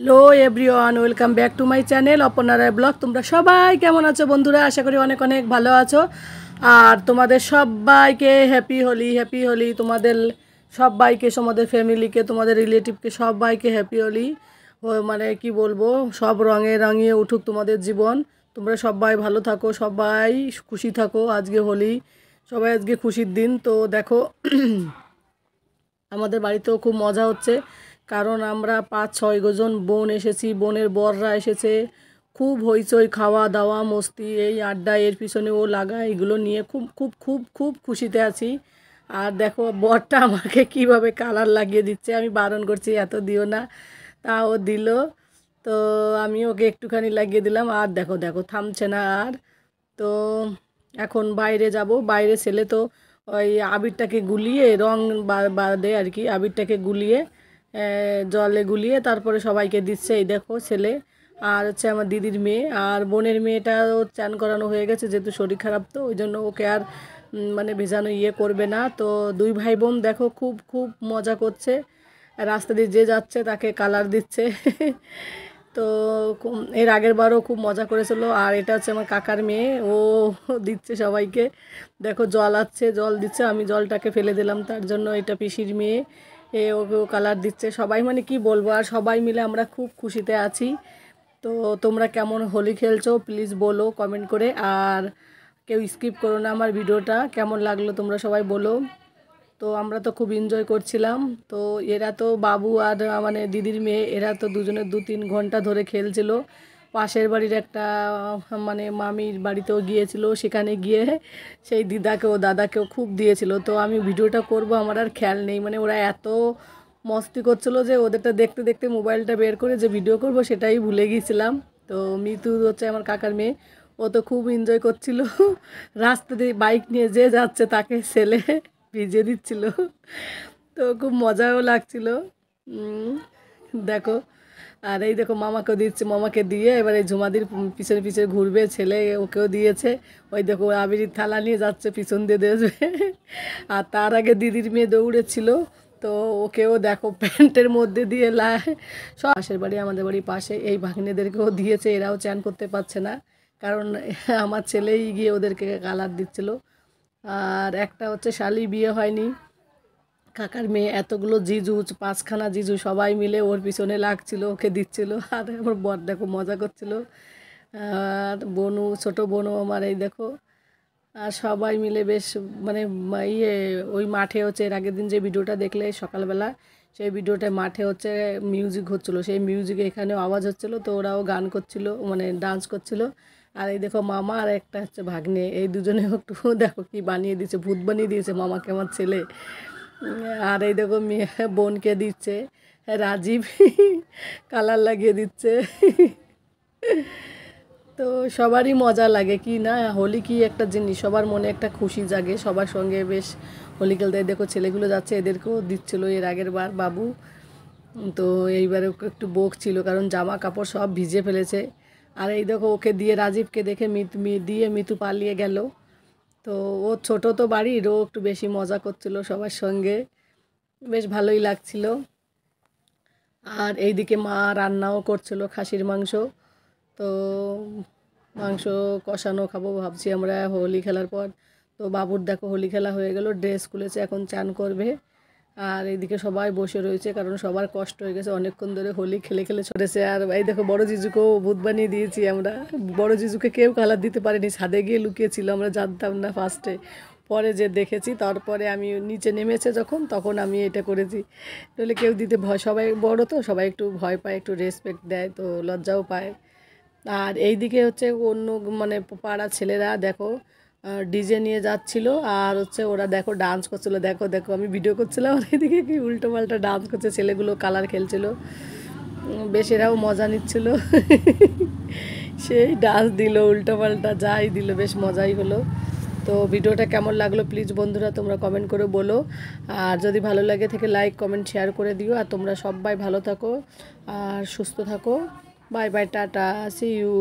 hello everyone welcome back to my channel Aparna Roy vlog তোমরা সবাই কেমন আছো বন্ধুরা আশা করি অনেক অনেক ভালো আছো আর তোমাদের সবাইকে হ্যাপি হোলি হ্যাপি হোলি তোমাদের সবাইকে তোমাদের ফ্যামিলিকে তোমাদের রিলেটিভকে সবাইকে হ্যাপি হোলি মানে কি বলবো সব রঙে রাঙিয়ে উঠুক তোমাদের জীবন তোমরা সবাই ভালো থাকো সবাই খুশি থাকো আজকে হোলি সবাই আজকে খুশির দিন তো দেখো আমাদের বাড়িতেও খুব মজা হচ্ছে কারণ আমরা পাঁচ ছয় গজন বোন এসেছি বোনের বররা এসেছে খুব হইচই খাওয়া দাওয়া মস্তি এই আড্ডা এর পিছনে ও লাগা এগুলো নিয়ে খুব খুব খুব খুব খুশিতে আছি আর দেখো বরটা আমাকে কিভাবে কালার লাগিয়ে দিচ্ছে আমি বারণ করছি এত দিও না তা ও দিল তো আমি ওকে একটুখানি লাগিয়ে দিলাম আর দেখো দেখো থামছে না আর তো এখন বাইরে যাব বাইরে ছেলে তো ওই আবিরটাকে গুলিয়ে রং বাদে আর কি আবিরটাকে গুলিয়ে জলে গুলিয়ে তারপরে সবাইকে দিচ্ছে এই দেখো ছেলে আর হচ্ছে আমার দিদির মেয়ে আর বোনের মেয়েটাও চান করানো হয়ে গেছে যেহেতু শরীর খারাপ তো ওই জন্য ওকে আর মানে ভেজানো ইয়ে করবে না তো দুই ভাই বোন দেখো খুব খুব মজা করছে রাস্তা দিয়ে যে যাচ্ছে তাকে কালার দিচ্ছে তো এর আগের বারও খুব মজা করেছিল আর এটা হচ্ছে আমার কাকার মেয়ে ও দিচ্ছে সবাইকে দেখো জল আছে জল দিচ্ছে আমি জলটাকে ফেলে দিলাম তার জন্য এটা পিসির মেয়ে এ ওকেও কালার দিচ্ছে সবাই মানে কি বলবো আর সবাই মিলে আমরা খুব খুশিতে আছি তো তোমরা কেমন হোলি খেলছো প্লিজ বলো কমেন্ট করে আর কেউ স্কিপ করো না আমার ভিডিওটা কেমন লাগলো তোমরা সবাই বলো তো আমরা তো খুব এনজয় করছিলাম তো এরা তো বাবু আর মানে দিদির মেয়ে এরা তো দুজনে দু তিন ঘন্টা ধরে খেলছিল পাশের বাড়ির একটা মানে মামির বাড়িতেও গিয়েছিল সেখানে গিয়ে সেই দিদাকেও দাদাকেও খুব দিয়েছিল তো আমি ভিডিওটা করব আমার আর খেয়াল নেই মানে ওরা এত মস্তি করছিল যে ওদেরটা দেখতে দেখতে মোবাইলটা বের করে যে ভিডিও করব সেটাই ভুলে গিয়েছিলাম তো মিতু হচ্ছে আমার কাকার মেয়ে ও তো খুব এনজয় করছিল রাস্তা দিয়ে বাইক নিয়ে যে যাচ্ছে তাকে ছেলে ভিজে দিচ্ছিল তো খুব মজাও লাগছিল দেখো আর এই দেখো মামাকেও দিচ্ছে মামাকে দিয়ে এবার এই ঝুমাদির পিছনে পিছনে ঘুরবে ছেলে ওকেও দিয়েছে ওই দেখো আবিরির থালা নিয়ে যাচ্ছে পিছন দিয়ে দেবে আর তার আগে দিদির মেয়ে দৌড়েছিল তো ওকেও দেখো প্যান্টের মধ্যে দিয়ে লা সব পাশের বাড়ি আমাদের বাড়ি পাশে এই ভাগ্নেদেরকেও দিয়েছে এরাও চ্যান করতে পারছে না কারণ আমার ছেলেই গিয়ে ওদেরকে কালার দিচ্ছিল আর একটা হচ্ছে শালি বিয়ে হয়নি কাকার মেয়ে এতগুলো জিজু পাঁচখানা জিজু সবাই মিলে ওর পিছনে লাগছিল ওকে দিচ্ছিল আর আমার বর দেখো মজা করছিল আর বনু ছোট বনু আমার এই দেখো আর সবাই মিলে বেশ মানে ইয়ে ওই মাঠে হচ্ছে এর আগের দিন যে ভিডিওটা দেখলে সকালবেলা সেই ভিডিওটা মাঠে হচ্ছে মিউজিক হচ্ছিলো সেই মিউজিকে এখানে আওয়াজ হচ্ছিলো তো ওরাও গান করছিল মানে ডান্স করছিল আর এই দেখো মামা আর একটা হচ্ছে ভাগ্নে এই দুজনে একটু দেখো কি বানিয়ে দিয়েছে ভূত বানিয়ে দিয়েছে মামাকে আমার ছেলে আর এই দেখো মেয়ে বোনকে দিচ্ছে রাজীব কালার লাগিয়ে দিচ্ছে তো সবারই মজা লাগে কি না হোলি কি একটা জিনিস সবার মনে একটা খুশি জাগে সবার সঙ্গে বেশ হোলি খেলতে দেখো ছেলেগুলো যাচ্ছে এদেরকেও দিচ্ছিল এর আগের বার বাবু তো এইবারে একটু বোক ছিল কারণ জামা কাপড় সব ভিজে ফেলেছে আর এই দেখো ওকে দিয়ে রাজীবকে দেখে মিত দিয়ে মিতু পালিয়ে গেল তো ও ছোট তো বাড়ির ও একটু বেশি মজা করছিল সবার সঙ্গে বেশ ভালোই লাগছিল আর এইদিকে মা রান্নাও করছিল খাসির মাংস তো মাংস কষানো খাবো ভাবছি আমরা হোলি খেলার পর তো বাবুর দেখো হোলি খেলা হয়ে গেল ড্রেস খুলেছে এখন চান করবে আর এইদিকে সবাই বসে রয়েছে কারণ সবার কষ্ট হয়ে গেছে অনেকক্ষণ ধরে হোলি খেলে খেলে ছড়েছে আর এই দেখো বড় জিজুকেও ভূত বানিয়ে দিয়েছি আমরা বড় জিজুকে কেউ কালার দিতে পারেনি ছাদে গিয়ে লুকিয়েছিল আমরা জানতাম না ফার্স্টে পরে যে দেখেছি তারপরে আমি নিচে নেমেছে যখন তখন আমি এটা করেছি নইলে কেউ দিতে ভয় সবাই বড় তো সবাই একটু ভয় পায় একটু রেসপেক্ট দেয় তো লজ্জাও পায় আর এইদিকে হচ্ছে অন্য মানে পাড়া ছেলেরা দেখো ডিজে নিয়ে যাচ্ছিল আর হচ্ছে ওরা দেখো ডান্স করছিল দেখো দেখো আমি ভিডিও করছিলাম আর এদিকে কি উল্টো পাল্টা ডান্স করছে ছেলেগুলো কালার খেলছিল বেশ এরাও মজা নিচ্ছিল সেই ডান্স দিল উল্টো পাল্টা যাই দিল বেশ মজাই হলো তো ভিডিওটা কেমন লাগলো প্লিজ বন্ধুরা তোমরা কমেন্ট করে বলো আর যদি ভালো লাগে থেকে লাইক কমেন্ট শেয়ার করে দিও আর তোমরা সবাই ভালো থাকো আর সুস্থ থাকো bye bye tata see you